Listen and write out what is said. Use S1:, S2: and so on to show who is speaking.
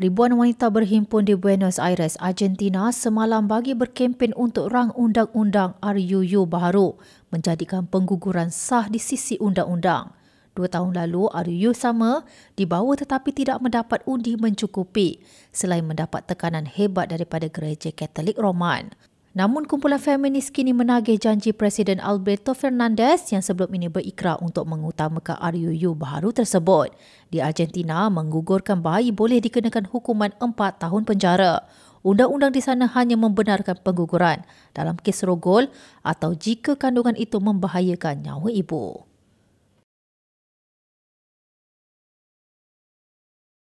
S1: Ribuan wanita
S2: berhimpun di Buenos Aires, Argentina semalam bagi berkempen untuk rang undang-undang RUU baru menjadikan pengguguran sah di sisi undang-undang. Dua tahun lalu, RUU sama dibawa tetapi tidak mendapat undi mencukupi selain mendapat tekanan hebat daripada gereja Katolik Roman. Namun kumpulan feminis kini menagih janji Presiden Alberto Fernandez yang sebelum ini berikrar untuk mengutamakan RUU baru tersebut. Di Argentina, menggugurkan bayi boleh dikenakan hukuman 4 tahun penjara. Undang-undang di sana hanya membenarkan pengguguran dalam kes rogol atau jika kandungan itu membahayakan nyawa ibu.